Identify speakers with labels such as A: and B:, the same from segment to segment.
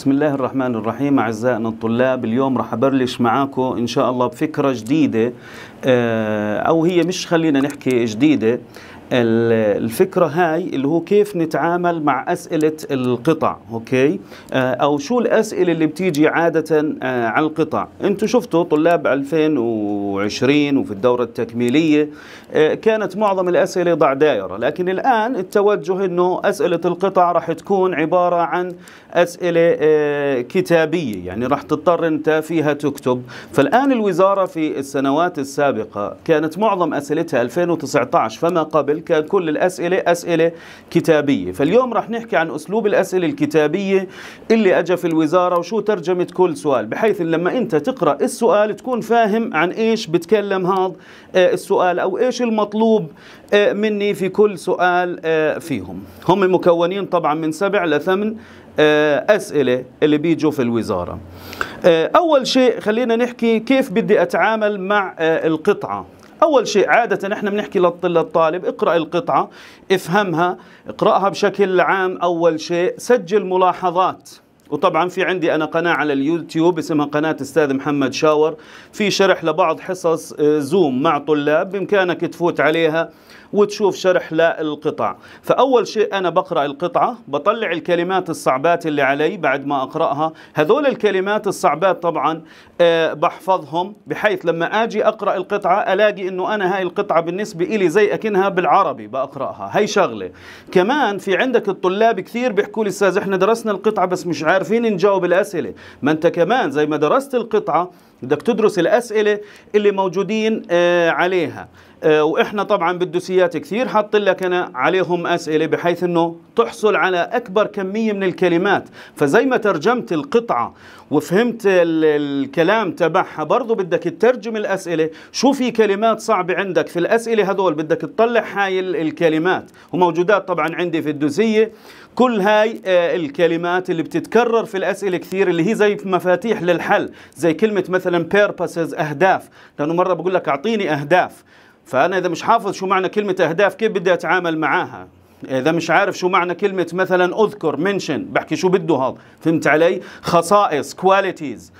A: بسم الله الرحمن الرحيم أعزائنا الطلاب اليوم رح أبرلش معاكم إن شاء الله بفكرة جديدة أو هي مش خلينا نحكي جديدة الفكرة هاي اللي هو كيف نتعامل مع أسئلة القطع أوكي آه، أو شو الأسئلة اللي بتيجي عادة آه، على القطع أنتوا شفتوا طلاب 2020 وفي الدورة التكميلية آه، كانت معظم الأسئلة ضع دائرة لكن الآن التوجه أنه أسئلة القطع راح تكون عبارة عن أسئلة كتابية يعني راح تضطر أنت فيها تكتب فالآن الوزارة في السنوات السابقة كانت معظم أسئلتها 2019 فما قبل كل الأسئلة أسئلة كتابية فاليوم رح نحكي عن أسلوب الأسئلة الكتابية اللي أجا في الوزارة وشو ترجمة كل سؤال بحيث لما أنت تقرأ السؤال تكون فاهم عن إيش بتكلم هذا آه، السؤال أو إيش المطلوب آه، مني في كل سؤال آه، فيهم هم مكونين طبعا من سبع لثمن أسئلة اللي بيجوا في الوزارة أول شيء خلينا نحكي كيف بدي أتعامل مع القطعة أول شيء عادة نحن بنحكي للطالب اقرأ القطعة افهمها اقرأها بشكل عام أول شيء سجل ملاحظات وطبعا في عندي انا قناه على اليوتيوب اسمها قناه استاذ محمد شاور في شرح لبعض حصص آه، زوم مع طلاب بامكانك تفوت عليها وتشوف شرح للقطع فأول شيء أنا بقرأ القطعة بطلع الكلمات الصعبات اللي علي بعد ما أقرأها هذول الكلمات الصعبات طبعا آه، بحفظهم بحيث لما أجي أقرأ القطعة ألاقي أنه أنا هاي القطعة بالنسبة إلي زي أكنها بالعربي بقرأها هاي شغلة كمان في عندك الطلاب كثير بيحكوا لي أستاذ إحنا درسنا القطعة بس مش عارفين نجاوب الأسئلة ما أنت كمان زي ما درست القطعة بدك تدرس الأسئلة اللي موجودين آه، عليها آه، وإحنا طبعا بالدوسيات كثير حاط لك أنا عليهم أسئلة بحيث أنه تحصل على أكبر كمية من الكلمات فزي ما ترجمت القطعة وفهمت الكلام تبعها برضو بدك تترجم الأسئلة شو في كلمات صعبة عندك في الأسئلة هدول بدك تطلع هاي الكلمات وموجودات طبعا عندي في الدوسية كل هاي آه، الكلمات اللي بتتكرر في الأسئلة كثير اللي هي زي مفاتيح للحل زي كلمة مثلا بيربسز أهداف لأنه مرة بقول لك أعطيني أهداف فأنا إذا مش حافظ شو معنى كلمة أهداف كيف بدي أتعامل معاها إذا مش عارف شو معنى كلمة مثلا أذكر منشن بحكي شو بده هذا فهمت علي خصائص كواليتيز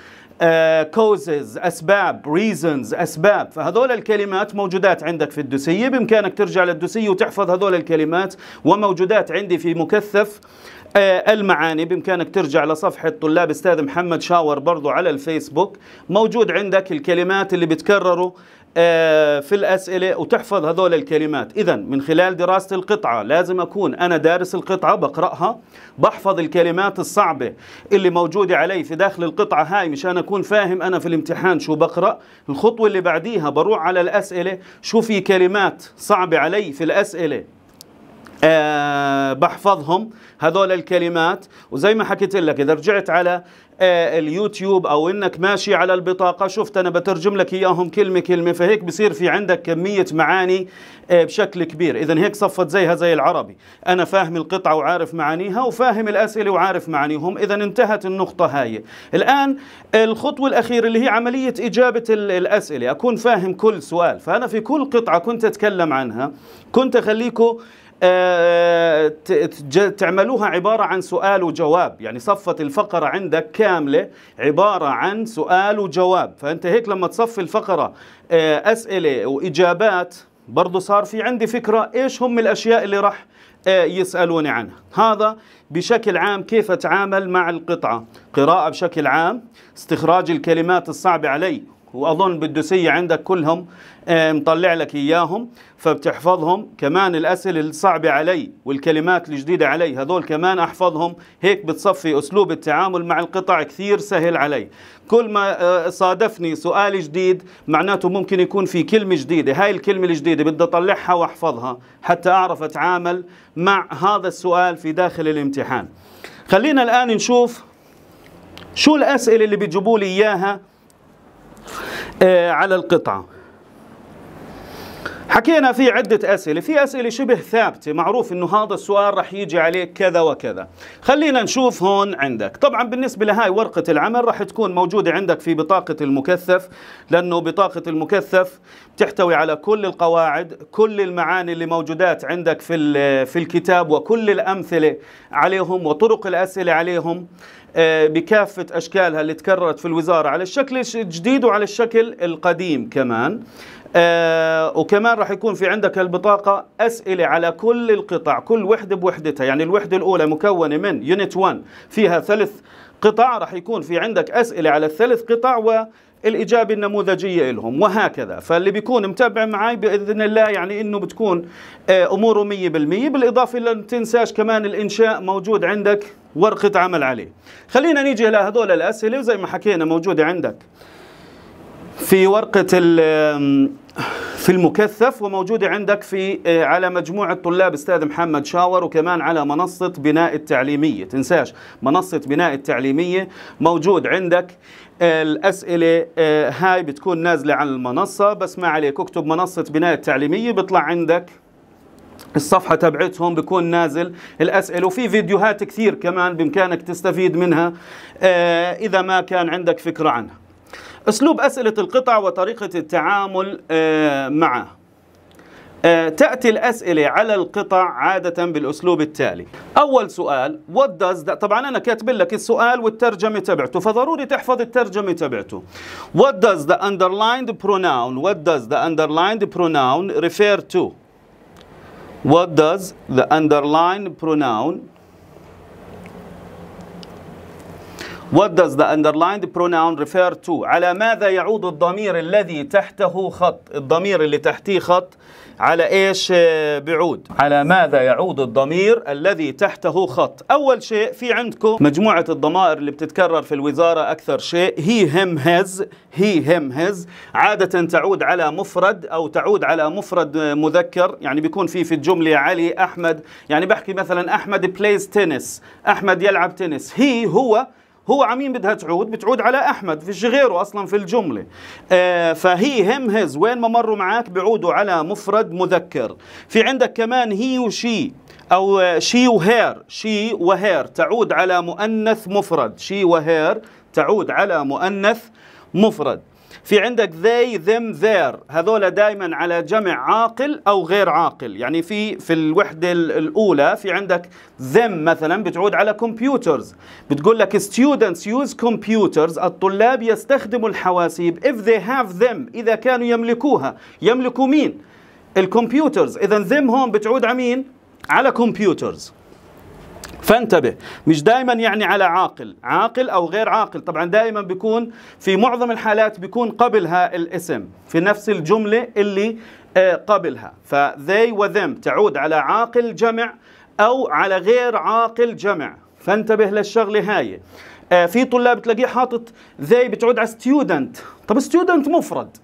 A: كوزز آه، uh, اسباب ريزنز اسباب فهذول الكلمات موجودات عندك في الدوسيه بامكانك ترجع للدوسيه وتحفظ هذول الكلمات وموجودات عندي في مكثف uh, المعاني بامكانك ترجع لصفحه طلاب استاذ محمد شاور برضو على الفيسبوك موجود عندك الكلمات اللي بتكرروا آه، في الأسئلة وتحفظ هذول الكلمات إذا من خلال دراسة القطعة لازم أكون أنا دارس القطعة بقرأها بحفظ الكلمات الصعبة اللي موجودة علي في داخل القطعة هاي مشان أكون فاهم أنا في الامتحان شو بقرأ الخطوة اللي بعديها بروح على الأسئلة شو في كلمات صعبة علي في الأسئلة أه بحفظهم هذول الكلمات وزي ما حكيت لك اذا رجعت على أه اليوتيوب او انك ماشي على البطاقه شفت انا بترجم لك اياهم كلمه كلمه فهيك بصير في عندك كميه معاني أه بشكل كبير اذا هيك صفت زيها زي العربي انا فاهم القطعه وعارف معانيها وفاهم الاسئله وعارف معانيهم اذا انتهت النقطه هاي الان الخطوه الاخيره اللي هي عمليه اجابه الاسئله اكون فاهم كل سؤال فانا في كل قطعه كنت اتكلم عنها كنت اخليكم آه، تعملوها عبارة عن سؤال وجواب يعني صفة الفقرة عندك كاملة عبارة عن سؤال وجواب فأنت هيك لما تصفي الفقرة آه، أسئلة وإجابات برضو صار في عندي فكرة إيش هم الأشياء اللي راح آه، يسألوني عنها هذا بشكل عام كيف أتعامل مع القطعة قراءة بشكل عام استخراج الكلمات الصعبة علي واظن بالدوسيه عندك كلهم آه، مطلع لك اياهم فبتحفظهم كمان الاسئله الصعبه علي والكلمات الجديده علي هذول كمان احفظهم هيك بتصفي اسلوب التعامل مع القطع كثير سهل علي كل ما آه، صادفني سؤال جديد معناته ممكن يكون في كلمه جديده هاي الكلمه الجديده بدي اطلعها واحفظها حتى اعرف اتعامل مع هذا السؤال في داخل الامتحان خلينا الان نشوف شو الاسئله اللي بيجيبوا لي اياها آه، على القطعة حكينا في عدة أسئلة في أسئلة شبه ثابتة معروف أنه هذا السؤال رح يجي عليك كذا وكذا خلينا نشوف هون عندك طبعا بالنسبة لهاي ورقة العمل رح تكون موجودة عندك في بطاقة المكثف لأنه بطاقة المكثف تحتوي على كل القواعد كل المعاني اللي موجودات عندك في, في الكتاب وكل الأمثلة عليهم وطرق الأسئلة عليهم آه، بكافة أشكالها اللي تكررت في الوزارة على الشكل الجديد وعلى الشكل القديم كمان آه، وكمان راح يكون في عندك البطاقة أسئلة على كل القطع كل وحدة بوحدتها يعني الوحدة الأولى مكونة من يونت 1 فيها ثلاث قطع راح يكون في عندك أسئلة على الثلاث قطع و الإجابة النموذجية لهم وهكذا فاللي بيكون متابع معي بإذن الله يعني إنه بتكون آه، أموره 100% بالإضافة إلى ما تنساش كمان الإنشاء موجود عندك ورقة عمل عليه خلينا نيجي إلى هذول الأسئلة وزي ما حكينا موجودة عندك في ورقة في المكثف وموجودة عندك في آه، على مجموعة طلاب أستاذ محمد شاور وكمان على منصة بناء التعليمية تنساش منصة بناء التعليمية موجود عندك الأسئلة آه، هاي بتكون نازلة على المنصة بس ما عليك اكتب منصة بناء التعليمية بيطلع عندك الصفحة تبعتهم بكون نازل الأسئلة وفي فيديوهات كثير كمان بإمكانك تستفيد منها آه، إذا ما كان عندك فكرة عنها اسلوب اسئله القطع وطريقه التعامل آه، معه آه، تاتي الاسئله على القطع عاده بالاسلوب التالي اول سؤال what does that طبعا انا كاتب لك السؤال والترجمه تبعته فضروري تحفظ الترجمه تبعته what does the underlined pronoun what does the underlined pronoun refer to what does the underlined pronoun What does the underlined pronoun refer to? على ماذا يعود الضمير الذي تحته خط؟ الضمير اللي تحتيه خط على ايش آه، بعود؟ على ماذا يعود الضمير الذي تحته خط؟ أول شيء في عندكم مجموعة الضمائر اللي بتتكرر في الوزارة أكثر شيء هي هم هز هي هم هز عادة تعود على مفرد أو تعود على مفرد آه، مذكر يعني بيكون في في الجملة علي أحمد يعني بحكي مثلا أحمد بلايز تنس أحمد يلعب تنس هي هو هو عمين بدها تعود بتعود على احمد فيش غيره اصلا في الجمله آه فهي هم هز وين ما مروا معك بعودوا على مفرد مذكر في عندك كمان هي وشي او شي وهير شي وهير تعود على مؤنث مفرد شي وهير تعود على مؤنث مفرد في عندك they them their هذول دائما على جمع عاقل أو غير عاقل يعني في في الوحدة الأولى في عندك them مثلا بتعود على computers بتقول لك students use computers الطلاب يستخدموا الحواسيب if they have them إذا كانوا يملكوها يملكوا مين؟ الكمبيوترز إذا them هون بتعود على مين؟ على computers فانتبه مش دائما يعني على عاقل عاقل أو غير عاقل طبعا دائما بيكون في معظم الحالات بيكون قبلها الاسم في نفس الجملة اللي آه، قبلها فذي وذم تعود على عاقل جمع أو على غير عاقل جمع فانتبه للشغلة هاي آه، في طلاب تلاقيه حاطط ذي بتعود على student طب student مفرد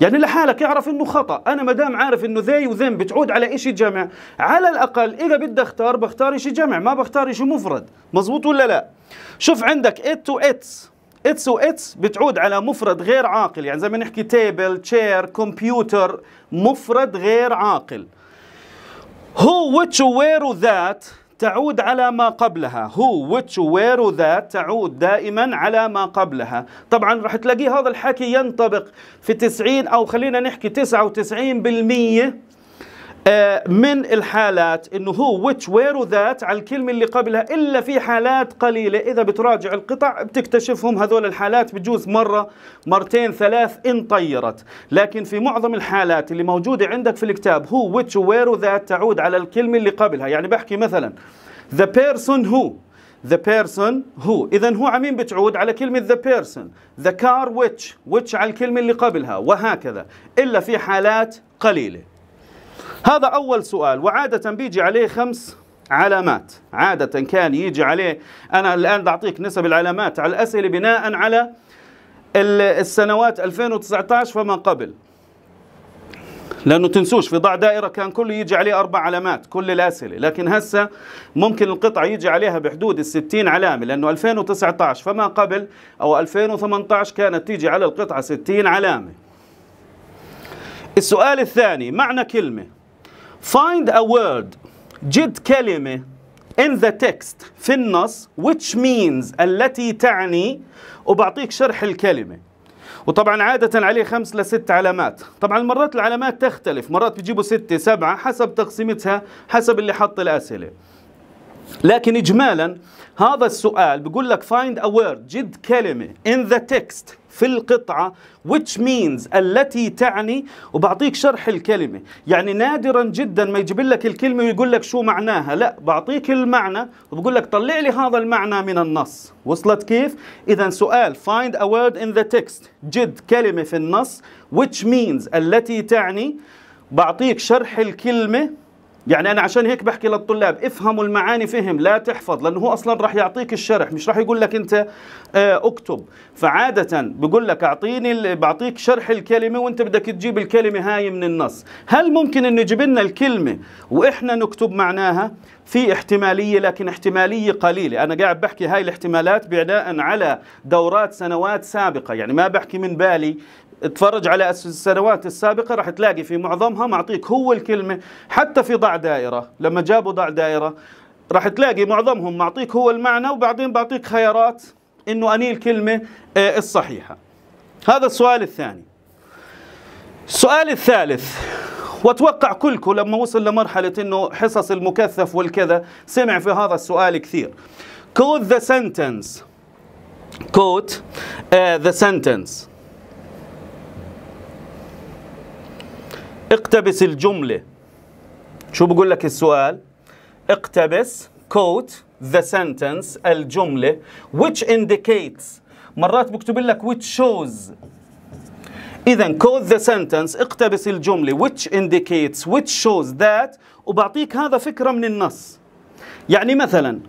A: يعني لحالك اعرف انه خطا انا ما دام عارف انه ذي وذم بتعود على شيء جمع على الاقل اذا بدي اختار بختار شيء جمع ما بختار شيء مفرد مزبوط ولا لا شوف عندك ات تو اتس اتس واتس بتعود على مفرد غير عاقل يعني زي ما نحكي تيبل تشير كمبيوتر مفرد غير عاقل هو ويتش وير وذات تعود على ما قبلها هو which where that تعود دائما على ما قبلها طبعا راح تلاقيه هذا الحكي ينطبق في 90 أو خلينا نحكي 99% آه، من الحالات انه هو ويتش وير وذات على الكلمة اللي قبلها الا في حالات قليلة اذا بتراجع القطع بتكتشفهم هذول الحالات بجوز مرة مرتين ثلاث ان طيرت لكن في معظم الحالات اللي موجودة عندك في الكتاب هو ويتش وير وذات تعود على الكلمة اللي قبلها يعني بحكي مثلا the person who the person who اذا هو عمين بتعود على كلمه the person the car which which على الكلمه اللي قبلها وهكذا الا في حالات قليله هذا أول سؤال وعادة بيجي عليه خمس علامات عادة كان يجي عليه أنا الآن بعطيك نسب العلامات على الأسئلة بناء على السنوات 2019 فما قبل لأنه تنسوش في ضع دائرة كان كله يجي عليه أربع علامات كل الأسئلة لكن هسه ممكن القطعة يجي عليها بحدود الستين علامة لأنه 2019 فما قبل أو 2018 كانت تيجي على القطعة ستين علامة السؤال الثاني معنى كلمة Find a word جد كلمة in the text في النص which means التي تعني وبعطيك شرح الكلمة وطبعا عادة عليه خمس لست علامات طبعا مرات العلامات تختلف مرات بيجيبوا ستة سبعة حسب تقسيمتها حسب اللي حط الأسئلة لكن إجمالا هذا السؤال بيقول لك find a word جد كلمة in the text في القطعة which means التي تعني وبعطيك شرح الكلمة يعني نادرا جدا ما يجيب لك الكلمة ويقول لك شو معناها لا بعطيك المعنى وبقول لك طلع لي هذا المعنى من النص وصلت كيف؟ إذا سؤال find a word in the text جد كلمة في النص which means التي تعني بعطيك شرح الكلمة يعني أنا عشان هيك بحكي للطلاب افهموا المعاني فهم لا تحفظ لأنه هو أصلا راح يعطيك الشرح مش راح يقول لك أنت آه، اكتب فعادة بقول لك أعطيني بعطيك شرح الكلمة وأنت بدك تجيب الكلمة هاي من النص هل ممكن أن يجيب لنا الكلمة وإحنا نكتب معناها في احتمالية لكن احتمالية قليلة أنا قاعد بحكي هاي الاحتمالات بناء على دورات سنوات سابقة يعني ما بحكي من بالي اتفرج على السنوات السابقة راح تلاقي في معظمها معطيك هو الكلمة حتى في ضع دائرة لما جابوا ضع دائرة راح تلاقي معظمهم معطيك هو المعنى وبعدين بعطيك خيارات انه اني الكلمة آه، الصحيحة هذا السؤال الثاني السؤال الثالث واتوقع كلكم لما وصل لمرحلة انه حصص المكثف والكذا سمع في هذا السؤال كثير quote the sentence quote uh, the sentence اقتبس الجملة شو بقول لك السؤال اقتبس quote the sentence الجملة which indicates مرات بكتب لك which shows إذا quote the sentence اقتبس الجملة which indicates which shows that وبعطيك هذا فكرة من النص يعني مثلا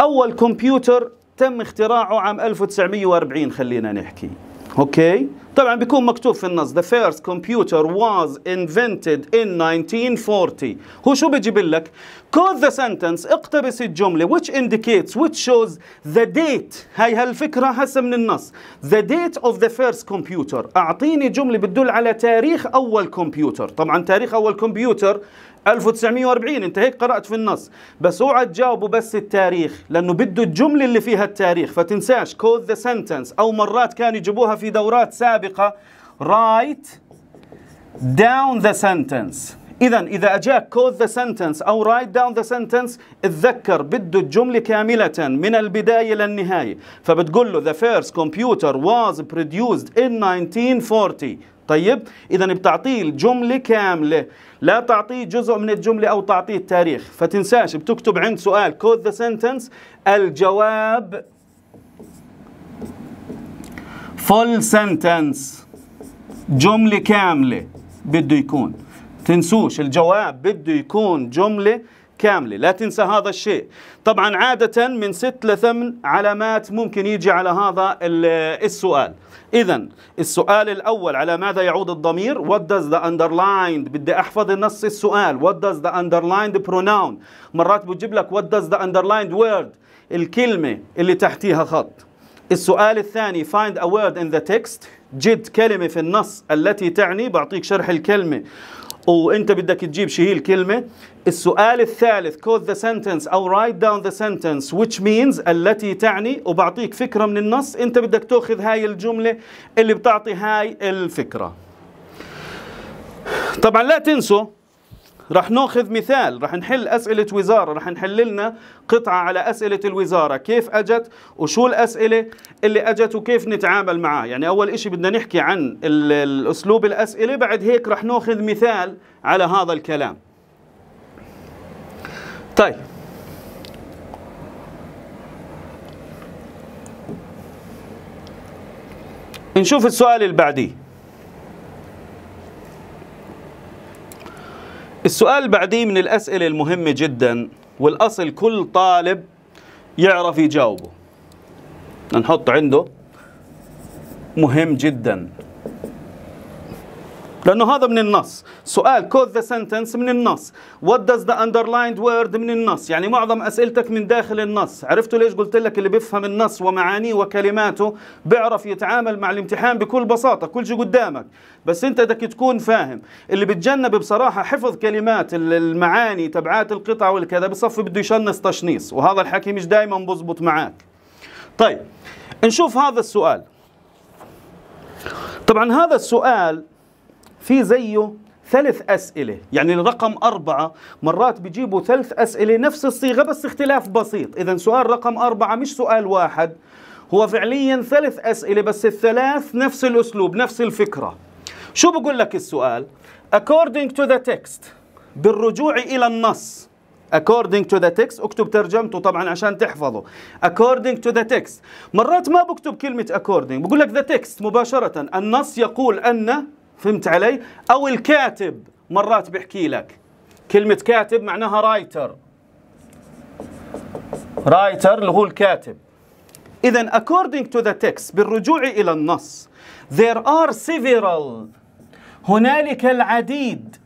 A: أول كمبيوتر تم اختراعه عام 1940 خلينا نحكي أوكي طبعا بيكون مكتوب في النص the first computer was invented in 1940 هو شو بيجيب لك Quote the sentence اقتبس الجملة which indicates which shows the date هاي هالفكرة هسه من النص the date of the first computer أعطيني جملة بتدل على تاريخ أول كمبيوتر طبعا تاريخ أول كمبيوتر 1940 انت هيك قرأت في النص بس اوعى تجاوبه بس التاريخ لانه بده الجملة اللي فيها التاريخ فتنساش Code the sentence او مرات كانوا يجيبوها في دورات سابقة write down the sentence إذا إذا أجاك كود ذا سنتنس أو رايت داون ذا سنتنس اتذكر بده الجملة كاملة من البداية للنهاية فبتقول له the first computer was produced in 1940 طيب إذا بتعطيه الجملة كاملة لا تعطيه جزء من الجملة أو تعطيه التاريخ فتنساش بتكتب عند سؤال كود ذا سنتنس الجواب full sentence جملة كاملة بده يكون تنسوش الجواب بده يكون جملة كاملة لا تنسى هذا الشيء طبعا عادة من ست لثمان علامات ممكن يجي على هذا السؤال إذا السؤال الأول على ماذا يعود الضمير What does the underlined بدي أحفظ نص السؤال What does the underlined pronoun مرات بجيب لك What does the underlined word الكلمة اللي تحتيها خط السؤال الثاني find a word in the text جد كلمة في النص التي تعني بعطيك شرح الكلمة وانت بدك تجيب شو هي الكلمة السؤال الثالث كود ذا سنتنس أو رايت داون ذا سنتنس ويتش مينز التي تعني وبعطيك فكرة من النص انت بدك تأخذ هاي الجملة اللي بتعطي هاي الفكرة طبعا لا تنسوا رح ناخذ مثال رح نحل أسئلة وزارة رح نحل لنا قطعة على أسئلة الوزارة كيف أجت وشو الأسئلة اللي أجت وكيف نتعامل معها يعني أول إشي بدنا نحكي عن الأسلوب الأسئلة بعد هيك رح ناخذ مثال على هذا الكلام طيب نشوف السؤال اللي بعديه السؤال بعديه من الأسئلة المهمة جدا والأصل كل طالب يعرف يجاوبه نحط عنده مهم جدا لانه هذا من النص سؤال كود ذا سنتنس من النص وات داز ذا اندرلايند وورد من النص يعني معظم اسئلتك من داخل النص عرفتوا ليش قلت لك اللي بيفهم النص ومعانيه وكلماته بيعرف يتعامل مع الامتحان بكل بساطه كل شيء قدامك بس انت بدك تكون فاهم اللي بتجنب بصراحه حفظ كلمات المعاني تبعات القطع والكذا بصفي بده يشنص تشنيص وهذا الحكي مش دائما بزبط معك طيب نشوف هذا السؤال طبعا هذا السؤال في زيه ثلاث أسئلة يعني الرقم أربعة مرات بيجيبوا ثلاث أسئلة نفس الصيغة بس اختلاف بسيط إذا سؤال رقم أربعة مش سؤال واحد هو فعليا ثلاث أسئلة بس الثلاث نفس الأسلوب نفس الفكرة شو بقول لك السؤال according to the text بالرجوع إلى النص according to the text اكتب ترجمته طبعا عشان تحفظه according to the text مرات ما بكتب كلمة according بقول لك the text مباشرة النص يقول أن فهمت علي او الكاتب مرات بحكي لك كلمه كاتب معناها رايتر رايتر اللي هو الكاتب إذا according to the text بالرجوع إلى النص there are several هنالك العديد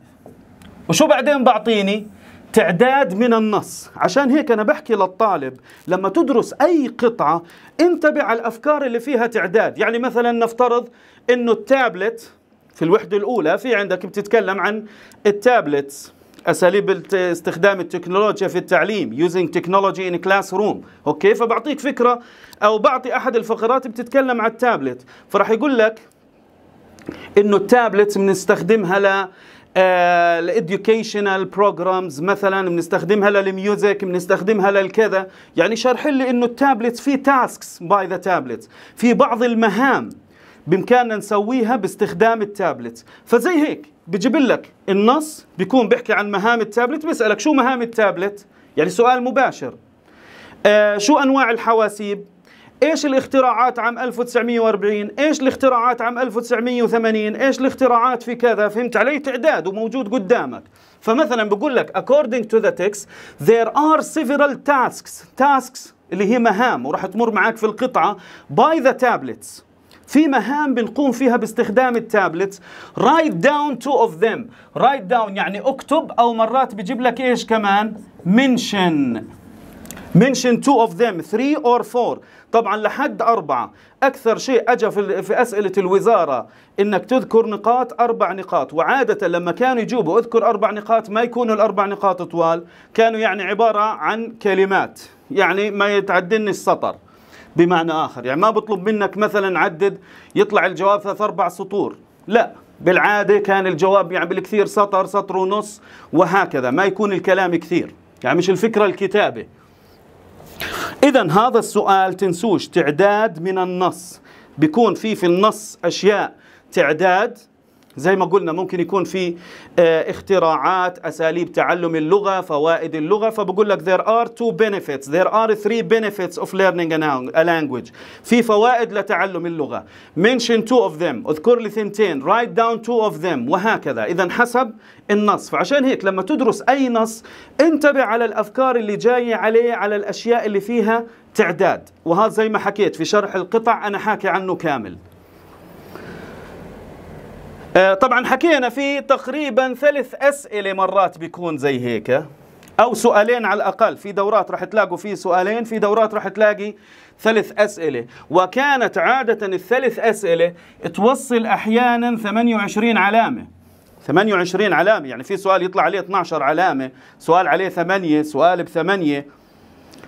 A: وشو بعدين بعطيني؟ تعداد من النص عشان هيك أنا بحكي للطالب لما تدرس أي قطعة انتبه على الأفكار اللي فيها تعداد يعني مثلا نفترض أنه التابلت في الوحدة الأولى في عندك بتتكلم عن التابلت أساليب استخدام التكنولوجيا في التعليم using technology in classroom أوكي فبعطيك فكرة أو بعطي أحد الفقرات بتتكلم على التابلت فراح يقول لك إنه التابلت بنستخدمها ل الاديوكيشنال آه، بروجرامز مثلا بنستخدمها للميوزك بنستخدمها للكذا يعني شرح لي انه التابلت في تاسكس باي ذا تابلت في بعض المهام بامكاننا نسويها باستخدام التابلت فزي هيك بجيب لك النص بيكون بيحكي عن مهام التابلت بيسالك شو مهام التابلت يعني سؤال مباشر آه شو انواع الحواسيب ايش الاختراعات عام 1940 ايش الاختراعات عام 1980 ايش الاختراعات في كذا فهمت علي تعداد وموجود قدامك فمثلا بقول لك according to the text there are several tasks tasks اللي هي مهام وراح تمر معك في القطعة by the tablets في مهام بنقوم فيها باستخدام التابلت رايت داون تو اوف ذيم رايت داون يعني اكتب او مرات بجيب لك ايش كمان منشن منشن تو اوف ذيم 3 اور 4 طبعا لحد أربعة أكثر شيء أجى في, في أسئلة الوزارة إنك تذكر نقاط أربع نقاط وعادة لما كانوا يجوبوا أذكر أربع نقاط ما يكونوا الأربع نقاط طوال كانوا يعني عبارة عن كلمات يعني ما يتعدن السطر بمعنى آخر يعني ما بطلب منك مثلا عدد يطلع الجواب ثلاث أربع سطور لا بالعادة كان الجواب يعني بالكثير سطر سطر ونص وهكذا ما يكون الكلام كثير يعني مش الفكرة الكتابة إذا هذا السؤال تنسوش تعداد من النص بيكون في في النص أشياء تعداد زي ما قلنا ممكن يكون في آه، اختراعات اساليب تعلم اللغه فوائد اللغه فبقول لك there are two benefits there are three benefits of learning a language في فوائد لتعلم اللغه mention two of them اذكر لي ثنتين write down two of them وهكذا اذا حسب النص فعشان هيك لما تدرس اي نص انتبه على الافكار اللي جايه عليه على الاشياء اللي فيها تعداد وهذا زي ما حكيت في شرح القطع انا حاكي عنه كامل آه، طبعا حكينا في تقريبا ثلاث أسئلة مرات بيكون زي هيك أو سؤالين على الأقل في دورات رح تلاقوا في سؤالين في دورات رح تلاقي ثلاث أسئلة وكانت عادة الثلاث أسئلة توصل أحيانا 28 علامة 28 علامة يعني في سؤال يطلع عليه 12 علامة سؤال عليه 8 سؤال بثمانية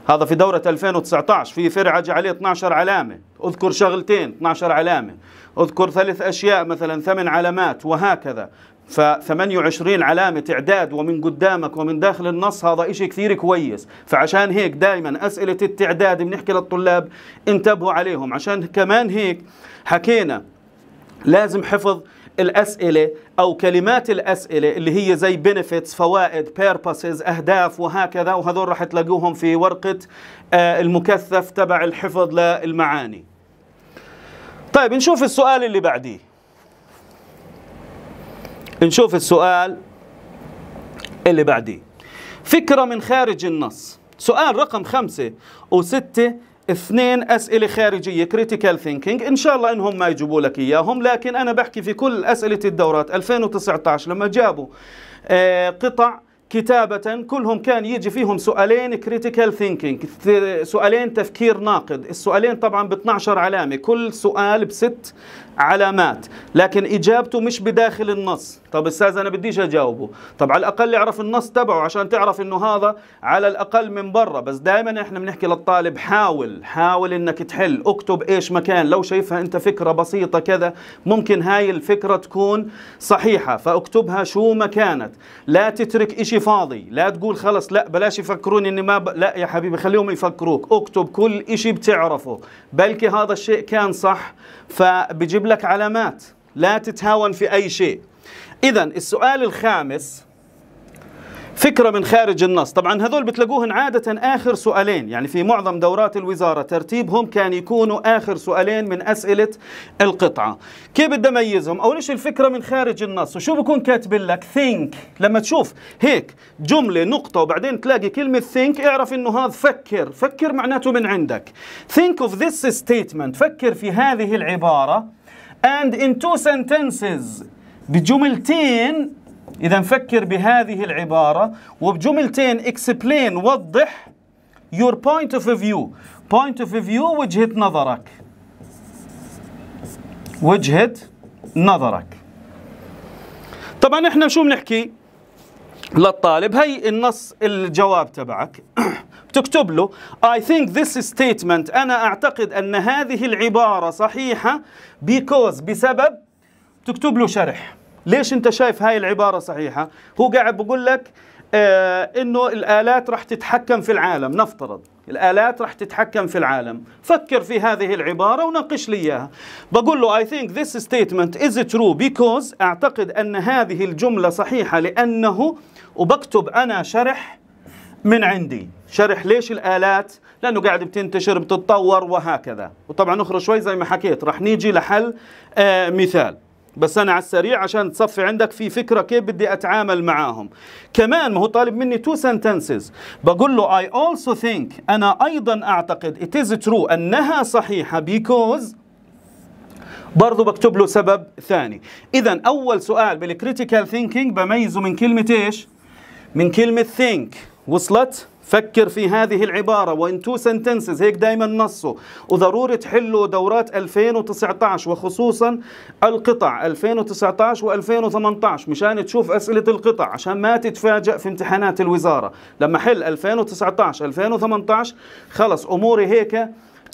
A: هذا في دورة 2019 في فرع اجى عليه 12 علامة اذكر شغلتين 12 علامة اذكر ثلاث اشياء مثلا ثمان علامات وهكذا ف 28 علامة إعداد ومن قدامك ومن داخل النص هذا إشي كثير كويس فعشان هيك دائما أسئلة التعداد بنحكي للطلاب انتبهوا عليهم عشان كمان هيك حكينا لازم حفظ الأسئلة أو كلمات الأسئلة اللي هي زي benefits فوائد purposes أهداف وهكذا وهذول راح تلاقوهم في ورقة آه، المكثف تبع الحفظ للمعاني طيب نشوف السؤال اللي بعديه نشوف السؤال اللي بعديه فكرة من خارج النص سؤال رقم خمسة وستة اثنين أسئلة خارجية كريتيكال ثينكينج إن شاء الله إنهم ما يجيبوا لك إياهم لكن أنا بحكي في كل أسئلة الدورات 2019 لما جابوا آه، قطع كتابة كلهم كان يجي فيهم سؤالين كريتيكال ثينكينج سؤالين تفكير ناقد السؤالين طبعا ب 12 علامة كل سؤال بست علامات لكن إجابته مش بداخل النص طب أستاذ أنا بديش أجاوبه طب على الأقل اعرف النص تبعه عشان تعرف إنه هذا على الأقل من برا بس دائما إحنا بنحكي للطالب حاول حاول إنك تحل اكتب إيش مكان لو شايفها أنت فكرة بسيطة كذا ممكن هاي الفكرة تكون صحيحة فاكتبها شو ما كانت لا تترك إشي فاضي لا تقول خلص لا بلاش يفكرون اني ما ب... لا يا حبيبي خليهم يفكروك اكتب كل شيء بتعرفه بلكي هذا الشيء كان صح فبجيب لك علامات لا تتهاون في اي شيء اذا السؤال الخامس فكرة من خارج النص طبعا هذول بتلاقوهن عادة آخر سؤالين يعني في معظم دورات الوزارة ترتيبهم كان يكونوا آخر سؤالين من أسئلة القطعة كيف بدي أميزهم أول شيء الفكرة من خارج النص وشو بكون كاتب لك think لما تشوف هيك جملة نقطة وبعدين تلاقي كلمة think اعرف إنه هذا فكر فكر معناته من عندك think of this statement فكر في هذه العبارة and in two sentences بجملتين إذا فكر بهذه العبارة وبجملتين اكسبلين وضح your point of view point of view وجهة نظرك وجهة نظرك طبعا احنا شو بنحكي للطالب هي النص الجواب تبعك تكتب له I think this statement أنا أعتقد أن هذه العبارة صحيحة because بسبب تكتب له شرح ليش انت شايف هاي العبارة صحيحة هو قاعد بقول لك آه انه الالات راح تتحكم في العالم نفترض الالات راح تتحكم في العالم فكر في هذه العباره وناقش لي اياها بقول له اي ثينك ذس ستيتمنت از ترو بيكوز اعتقد ان هذه الجمله صحيحه لانه وبكتب انا شرح من عندي شرح ليش الالات لانه قاعد بتنتشر بتتطور وهكذا وطبعا اخرى شوي زي ما حكيت راح نيجي لحل آه مثال بس انا على السريع عشان تصفي عندك في فكره كيف بدي اتعامل معاهم كمان ما هو طالب مني تو سنتنسز بقول له اي اولسو ثينك انا ايضا اعتقد ات از ترو انها صحيحه بيكوز برضه بكتب له سبب ثاني اذا اول سؤال بالكريتيكال ثينكينج بميزه من كلمه ايش من كلمه ثينك وصلت فكر في هذه العبارة وإن تو سنتنسز هيك دايما نصه وضروري تحلوا دورات 2019 وخصوصا القطع 2019 و2018 مشان تشوف أسئلة القطع عشان ما تتفاجأ في امتحانات الوزارة لما حل 2019 2018 خلص أموري هيك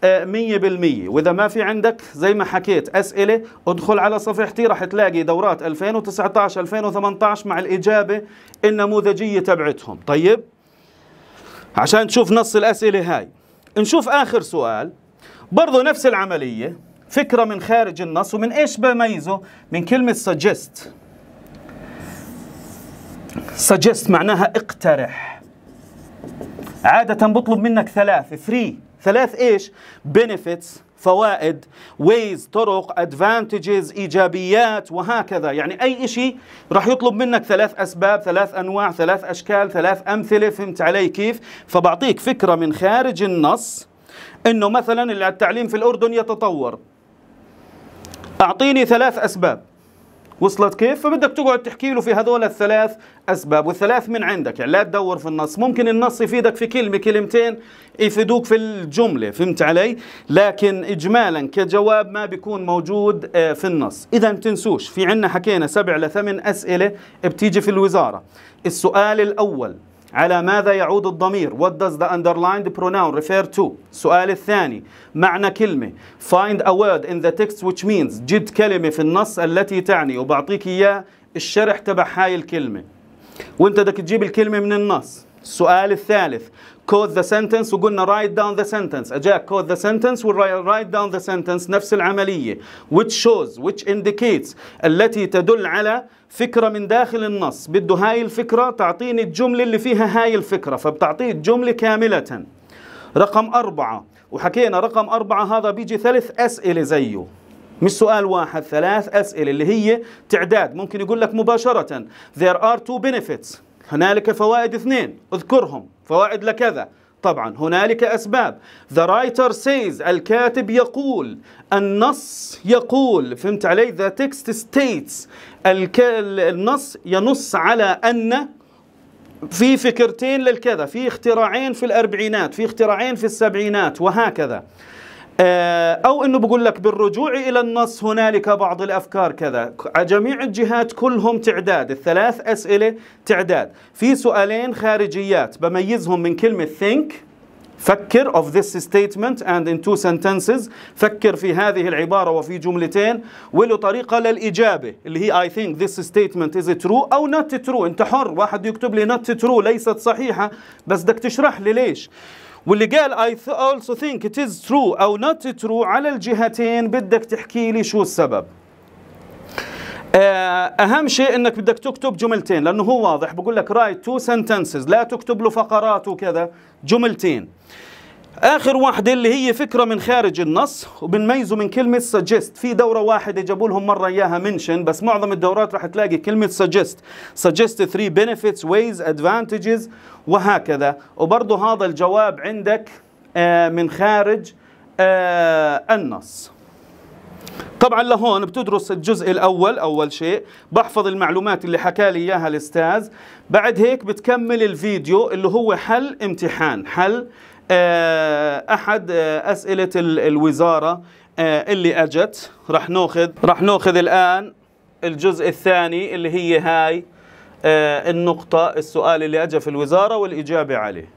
A: آه، مية بالمية وإذا ما في عندك زي ما حكيت أسئلة ادخل على صفحتي راح تلاقي دورات 2019-2018 مع الإجابة النموذجية تبعتهم طيب عشان تشوف نص الأسئلة هاي نشوف آخر سؤال برضو نفس العملية فكرة من خارج النص ومن إيش بميزه من كلمة suggest suggest معناها اقترح عادة بطلب منك ثلاثة free ثلاث ايش بنفيتس فوائد ويز طرق ادفانتجز ايجابيات وهكذا يعني اي شيء راح يطلب منك ثلاث اسباب ثلاث انواع ثلاث اشكال ثلاث امثله فهمت علي كيف فبعطيك فكره من خارج النص انه مثلا التعليم في الاردن يتطور اعطيني ثلاث اسباب وصلت كيف فبدك تقعد تحكي له في هذول الثلاث اسباب والثلاث من عندك يعني لا تدور في النص ممكن النص يفيدك في كلمه كلمتين يفيدوك في الجمله فهمت علي لكن اجمالا كجواب ما بيكون موجود آه، في النص اذا تنسوش في عنا حكينا سبع لثمان اسئله بتيجي في الوزاره السؤال الاول على ماذا يعود الضمير What does the underlined pronoun refer to سؤال الثاني معنى كلمة Find a word in the text which means جد كلمة في النص التي تعني وبعطيك إياه الشرح تبع هاي الكلمة وانت بدك تجيب الكلمة من النص السؤال الثالث كود ذا سنتنس وقلنا رايت داون ذا سنتنس اجاك كود ذا سنتنس ورايت داون ذا سنتنس نفس العمليه which shows which indicates التي تدل على فكرة من داخل النص بده هاي الفكرة تعطيني الجملة اللي فيها هاي الفكرة فبتعطيه الجملة كاملة رقم أربعة وحكينا رقم أربعة هذا بيجي ثلاث أسئلة زيه مش سؤال واحد ثلاث أسئلة اللي هي تعداد ممكن يقول لك مباشرة there are two benefits هنالك فوائد اثنين اذكرهم فوائد لكذا طبعا هنالك أسباب ذا رايتر سيز الكاتب يقول النص يقول فهمت علي ذا تكست ستيتس النص ينص على أن في فكرتين للكذا في اختراعين في الأربعينات في اختراعين في السبعينات وهكذا آه، أو أنه بقول لك بالرجوع إلى النص هنالك بعض الأفكار كذا جميع الجهات كلهم تعداد الثلاث أسئلة تعداد في سؤالين خارجيات بميزهم من كلمة think فكر of this statement and in two sentences فكر في هذه العبارة وفي جملتين وله طريقة للإجابة اللي هي I think this statement is true أو not true أنت حر واحد يكتب لي not true ليست صحيحة بس بدك تشرح لي ليش واللي قال I also think it is true أو not true على الجهتين بدك تحكي لي شو السبب آه، أهم شيء أنك بدك تكتب جملتين لأنه هو واضح بقول لك write two sentences لا تكتب له فقرات وكذا جملتين اخر واحده اللي هي فكره من خارج النص وبنميزه من كلمه سجست في دوره واحده جابوا لهم مره اياها منشن بس معظم الدورات راح تلاقي كلمه سجست سجست 3 بنفيتس ويز ادفانتجز وهكذا وبرضه هذا الجواب عندك آه، من خارج آه، النص طبعا لهون بتدرس الجزء الاول اول شيء بحفظ المعلومات اللي حكى لي اياها الاستاذ بعد هيك بتكمل الفيديو اللي هو حل امتحان حل آه، احد آه، اسئله الوزاره آه، اللي اجت رح ناخذ رح ناخذ الان الجزء الثاني اللي هي هاي النقطه السؤال اللي اجى في الوزاره والاجابه عليه